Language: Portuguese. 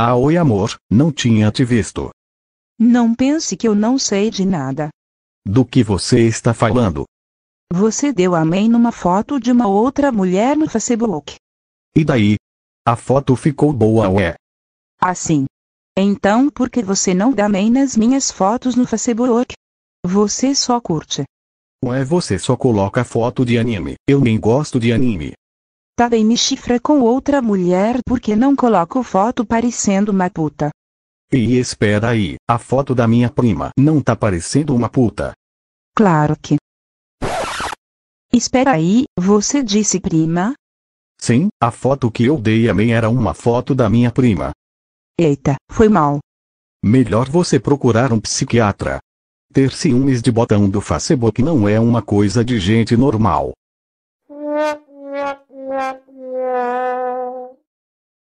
Ah, oi amor, não tinha te visto. Não pense que eu não sei de nada. Do que você está falando? Você deu amém numa foto de uma outra mulher no Facebook. E daí? A foto ficou boa, ué? Assim. Então por que você não dá amém nas minhas fotos no Facebook? Você só curte. Ué, você só coloca foto de anime. Eu nem gosto de anime. Tá bem, me chifra com outra mulher porque não coloco foto parecendo uma puta. E espera aí, a foto da minha prima não tá parecendo uma puta. Claro que. Espera aí, você disse prima? Sim, a foto que eu dei a mim era uma foto da minha prima. Eita, foi mal. Melhor você procurar um psiquiatra. Ter ciúmes de botão do Facebook não é uma coisa de gente normal.